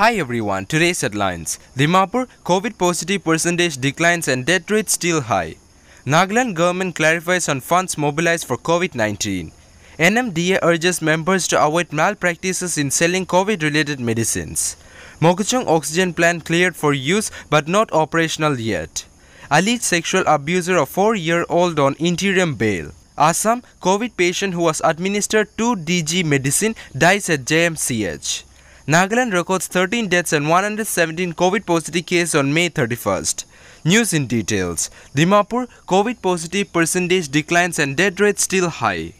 Hi everyone, today's headlines. Dimapur, COVID positive percentage declines and death rate still high. Nagaland government clarifies on funds mobilized for COVID-19. NMDA urges members to avoid malpractices in selling COVID-related medicines. Mokachong oxygen plant cleared for use but not operational yet. Alleged sexual abuser of 4-year-old on interim bail. Assam, COVID patient who was administered 2 DG medicine dies at JMCH. Nagaland records 13 deaths and 117 COVID positive cases on May 31st. News in details. Dimapur COVID positive percentage declines and death rate still high.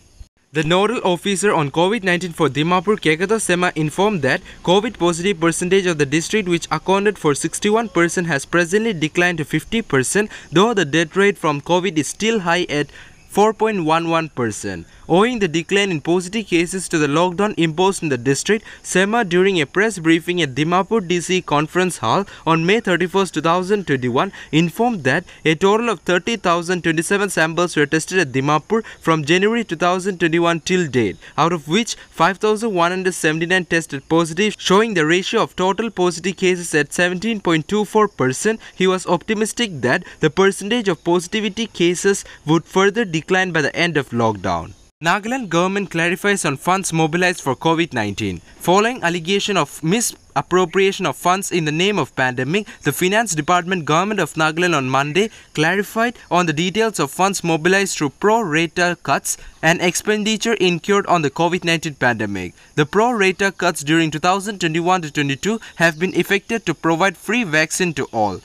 The nodal officer on COVID-19 for Dimapur Kekato Sema informed that COVID positive percentage of the district which accounted for 61% has presently declined to 50% though the death rate from COVID is still high at 4.11%. Owing the decline in positive cases to the lockdown imposed in the district, SEMA during a press briefing at Dimapur DC Conference Hall on May 31, 2021 informed that a total of 30,027 samples were tested at Dimapur from January 2021 till date, out of which 5,179 tested positive, showing the ratio of total positive cases at 17.24%. He was optimistic that the percentage of positivity cases would further decrease decline by the end of lockdown. Nagaland government clarifies on funds mobilized for COVID-19. Following allegation of misappropriation of funds in the name of pandemic, the Finance Department Government of Nagaland on Monday clarified on the details of funds mobilized through pro-rata cuts and expenditure incurred on the COVID-19 pandemic. The pro-rata cuts during 2021-22 have been effected to provide free vaccine to all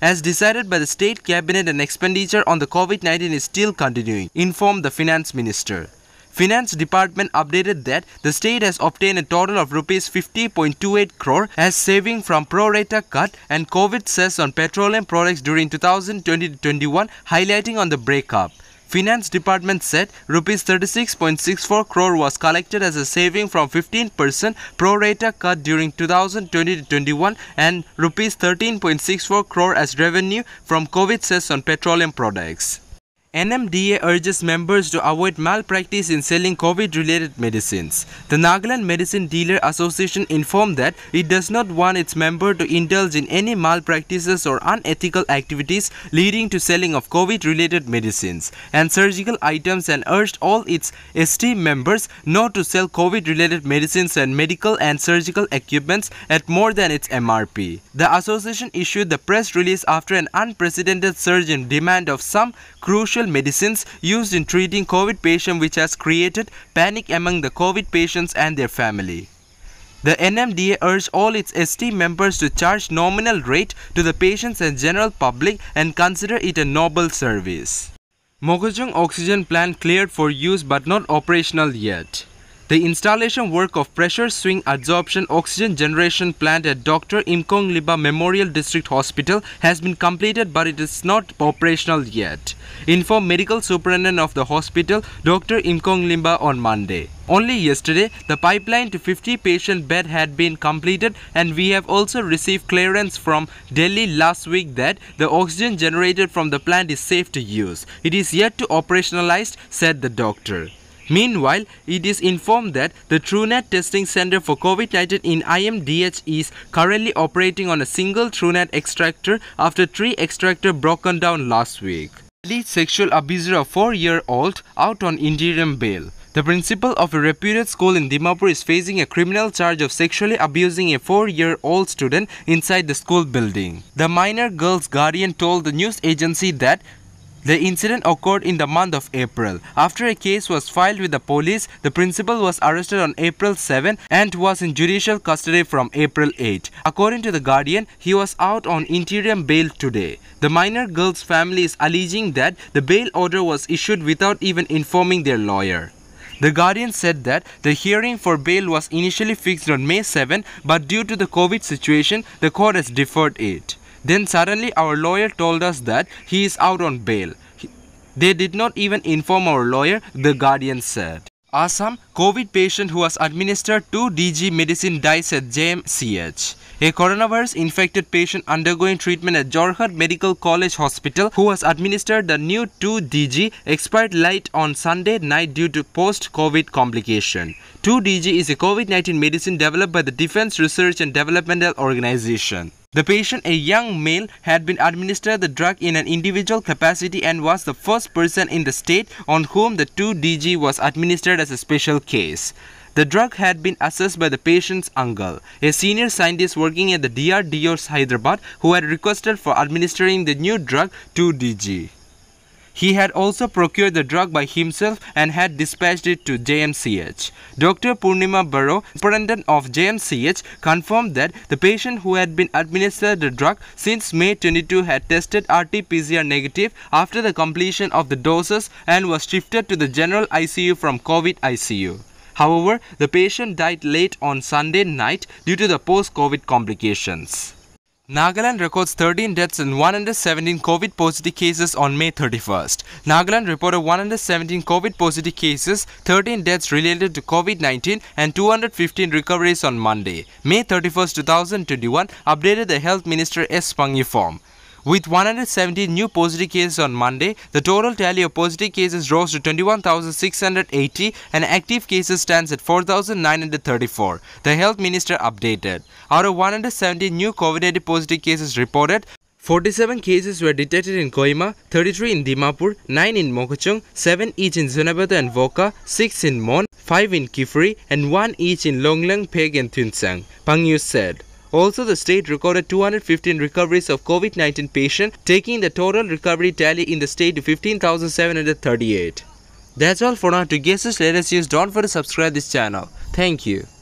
as decided by the state cabinet and expenditure on the COVID-19 is still continuing, informed the finance minister. Finance department updated that the state has obtained a total of rupees 50.28 crore as saving from prorata cut and COVID cess on petroleum products during 2020-21, highlighting on the breakup. Finance department said rupees 36.64 crore was collected as a saving from 15% pro rata cut during 2020-21 and rupees 13.64 crore as revenue from COVID cess on petroleum products. NMDA urges members to avoid malpractice in selling COVID-related medicines. The Nagaland Medicine Dealer Association informed that it does not want its member to indulge in any malpractices or unethical activities leading to selling of COVID-related medicines and surgical items and urged all its ST members not to sell COVID-related medicines and medical and surgical equipments at more than its MRP. The association issued the press release after an unprecedented surge in demand of some crucial medicines used in treating COVID patients which has created panic among the COVID patients and their family. The NMDA urged all its ST members to charge nominal rate to the patients and general public and consider it a noble service. Mokujung oxygen plant cleared for use but not operational yet. The installation work of pressure swing adsorption oxygen generation plant at Dr. Imkong Liba Memorial District Hospital has been completed but it is not operational yet, informed medical superintendent of the hospital Dr. Imkong Limba on Monday. Only yesterday, the pipeline to 50 patient bed had been completed and we have also received clearance from Delhi last week that the oxygen generated from the plant is safe to use. It is yet to operationalize, said the doctor. Meanwhile, it is informed that the TrueNet Testing Center for COVID-19 in IMDH is currently operating on a single TrueNet extractor after three extractor broken down last week. Lead sexual abuser of 4-year-old out on interim bail. The principal of a reputed school in Dimapur is facing a criminal charge of sexually abusing a four-year-old student inside the school building. The minor girl's guardian told the news agency that the incident occurred in the month of April. After a case was filed with the police, the principal was arrested on April 7 and was in judicial custody from April 8. According to The Guardian, he was out on interim bail today. The minor girl's family is alleging that the bail order was issued without even informing their lawyer. The Guardian said that the hearing for bail was initially fixed on May 7, but due to the COVID situation, the court has deferred it. Then suddenly our lawyer told us that he is out on bail. They did not even inform our lawyer, the Guardian said. Assam COVID patient who was administered 2 DG medicine dies at JMCH. A coronavirus infected patient undergoing treatment at Jorhat Medical College Hospital who was administered the new 2 DG expired late on Sunday night due to post-COVID complication. 2 DG is a COVID-19 medicine developed by the Defense Research and Developmental Organization. The patient, a young male, had been administered the drug in an individual capacity and was the first person in the state on whom the 2DG was administered as a special case. The drug had been assessed by the patient's uncle, a senior scientist working at the DRDO's Hyderabad, who had requested for administering the new drug 2DG. He had also procured the drug by himself and had dispatched it to JMCH. Dr. Purnima Barrow, superintendent of JMCH, confirmed that the patient who had been administered the drug since May 22 had tested RT-PCR negative after the completion of the doses and was shifted to the general ICU from COVID ICU. However, the patient died late on Sunday night due to the post-COVID complications. Nagaland records 13 deaths and 117 COVID positive cases on May 31st. Nagaland reported 117 COVID positive cases, 13 deaths related to COVID 19, and 215 recoveries on Monday. May 31st, 2021, updated the Health Minister S. form. With 117 new positive cases on Monday, the total tally of positive cases rose to 21,680 and active cases stands at 4,934, the health minister updated. Out of 117 new COVID-19 positive cases reported, 47 cases were detected in Koima, 33 in Dimapur, 9 in Mokochung, 7 each in Zonabata and Voka, 6 in Mon, 5 in Kifri, and 1 each in Longlang, Peg and Tunsang, Pang Yu said. Also, the state recorded 215 recoveries of COVID-19 patients, taking the total recovery tally in the state to 15,738. That's all for now. To get let latest news, don't forget to subscribe this channel. Thank you.